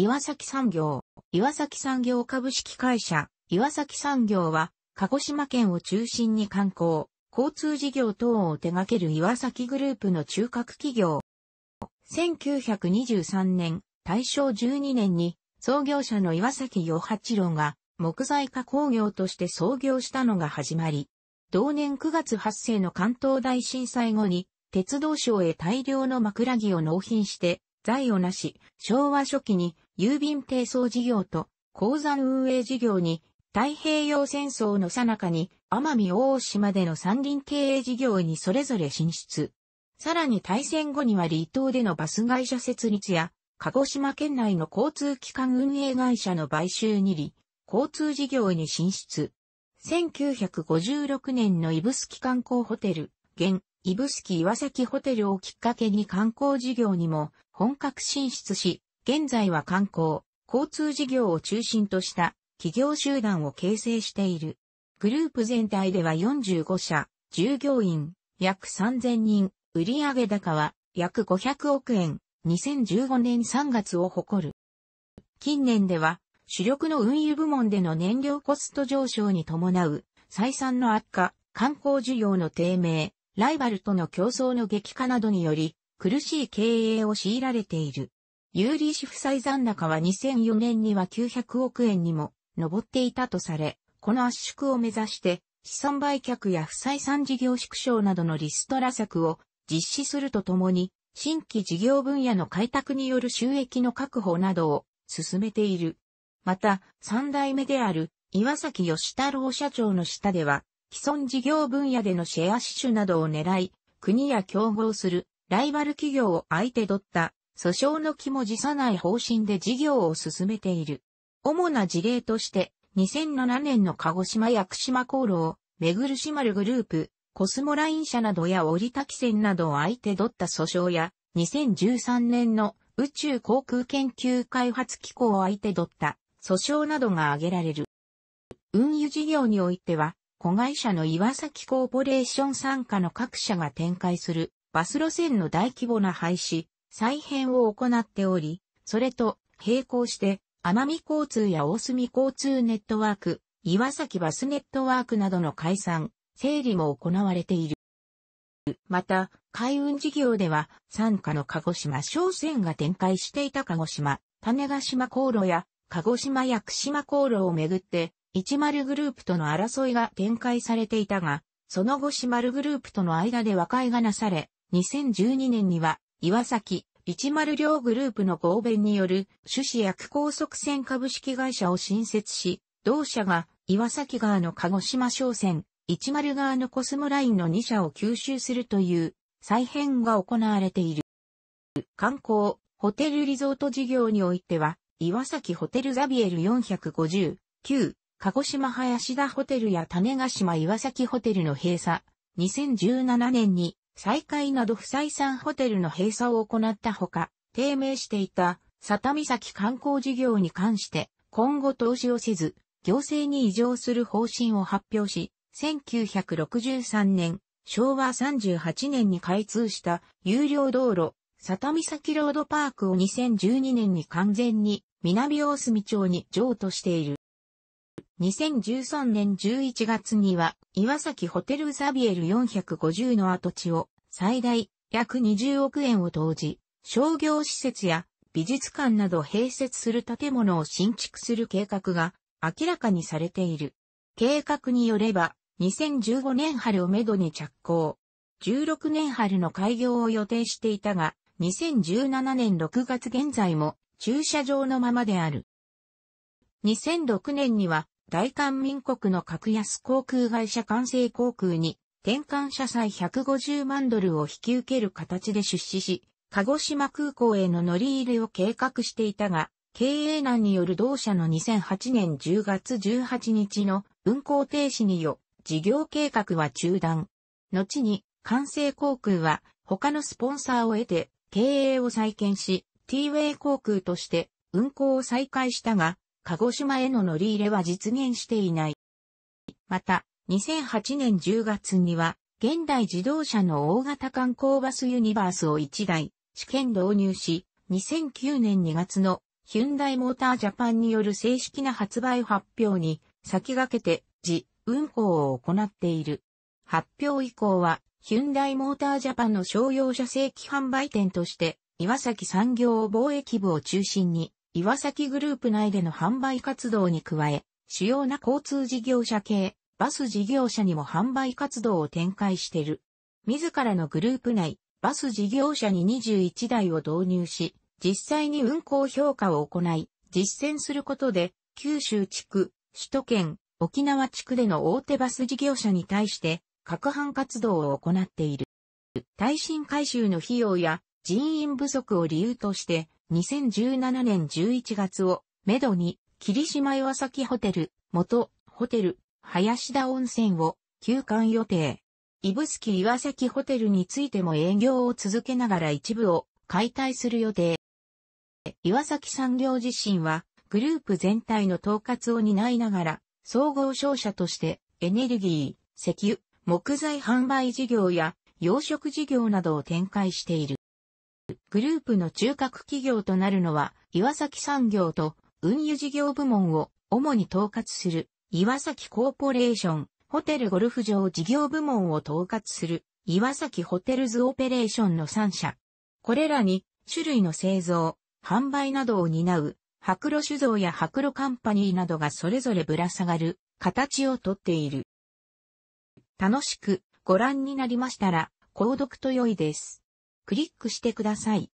岩崎産業、岩崎産業株式会社、岩崎産業は、鹿児島県を中心に観光、交通事業等を手掛ける岩崎グループの中核企業。1923年、大正12年に、創業者の岩崎与八郎が、木材加工業として創業したのが始まり、同年9月発生の関東大震災後に、鉄道省へ大量の枕木を納品して、財をなし、昭和初期に郵便低層事業と鉱山運営事業に、太平洋戦争の最中に、奄美大島での山林経営事業にそれぞれ進出。さらに大戦後には離島でのバス会社設立や、鹿児島県内の交通機関運営会社の買収にり、交通事業に進出。1956年のスキ観光ホテル、現、スキ岩崎ホテルをきっかけに観光事業にも本格進出し、現在は観光、交通事業を中心とした企業集団を形成している。グループ全体では45社、従業員、約3000人、売上高は約500億円、2015年3月を誇る。近年では、主力の運輸部門での燃料コスト上昇に伴う、採算の悪化、観光需要の低迷、ライバルとの競争の激化などにより、苦しい経営を強いられている。ユーリー氏負債残高は2004年には900億円にも上っていたとされ、この圧縮を目指して資産売却や不採算事業縮小などのリストラ策を実施するとともに、新規事業分野の開拓による収益の確保などを進めている。また、三代目である岩崎義太郎社長の下では、既存事業分野でのシェア支出などを狙い、国や競合するライバル企業を相手取った訴訟の気も辞さない方針で事業を進めている。主な事例として、2007年の鹿児島屋久島航路を、めぐるしまるグループ、コスモライン社などや折滝船などを相手取った訴訟や、2013年の宇宙航空研究開発機構を相手取った訴訟などが挙げられる。運輸事業においては、子会社の岩崎コーポレーション傘下の各社が展開するバス路線の大規模な廃止、再編を行っており、それと並行して、奄美交通や大隅交通ネットワーク、岩崎バスネットワークなどの解散、整理も行われている。また、海運事業では、参加の鹿児島商船が展開していた鹿児島、種ヶ島航路や、鹿児島屋久島航路をめぐって、一丸グループとの争いが展開されていたが、その後島丸グループとの間で和解がなされ、2012年には岩崎、一丸両グループの合弁による、種子薬高速船株式会社を新設し、同社が岩崎側の鹿児島商船、一丸側のコスモラインの2社を吸収するという再編が行われている。観光、ホテルリゾート事業においては、岩崎ホテルザビエル450、9、鹿児島林田ホテルや種ヶ島岩崎ホテルの閉鎖、2017年に再開など不採算ホテルの閉鎖を行ったほか、低迷していた佐田岬観光事業に関して今後投資をせず、行政に移譲する方針を発表し、1963年、昭和38年に開通した有料道路、佐田岬ロードパークを2012年に完全に南大隅町に譲渡している。2013年11月には、岩崎ホテルザビエル450の跡地を最大約20億円を投じ、商業施設や美術館など併設する建物を新築する計画が明らかにされている。計画によれば、2015年春をめどに着工。16年春の開業を予定していたが、2017年6月現在も駐車場のままである。2006年には大韓民国の格安航空会社関西航空に、転換社債150万ドルを引き受ける形で出資し、鹿児島空港への乗り入れを計画していたが、経営難による同社の2008年10月18日の運航停止によ、事業計画は中断。後に、関西航空は他のスポンサーを得て経営を再建し、T-Way 航空として運航を再開したが、鹿児島への乗り入れは実現していない。また、2008年10月には、現代自動車の大型観光バスユニバースを1台、試験導入し、2009年2月のヒュンダイモータージャパンによる正式な発売発表に先駆けて、自運行を行っている。発表以降は、ヒュンダイモータージャパンの商用車正規販売店として、岩崎産業貿易部を中心に、岩崎グループ内での販売活動に加え、主要な交通事業者系、バス事業者にも販売活動を展開してる。自らのグループ内、バス事業者に21台を導入し、実際に運行評価を行い、実践することで、九州地区、首都圏、沖縄地区での大手バス事業者に対して、各班活動を行っている。耐震改修の費用や人員不足を理由として、2017年11月を、めどに、霧島岩崎ホテル、元、ホテル、林田温泉を、休館予定。スキ岩崎ホテルについても営業を続けながら一部を解体する予定。岩崎産業自身は、グループ全体の統括を担いながら、総合商社として、エネルギー、石油、木材販売事業や、養殖事業などを展開している。グループの中核企業となるのは、岩崎産業と運輸事業部門を主に統括する、岩崎コーポレーション、ホテルゴルフ場事業部門を統括する、岩崎ホテルズオペレーションの3社。これらに、種類の製造、販売などを担う、白露酒造や白露カンパニーなどがそれぞれぶら下がる、形をとっている。楽しくご覧になりましたら、購読と良いです。クリックしてください。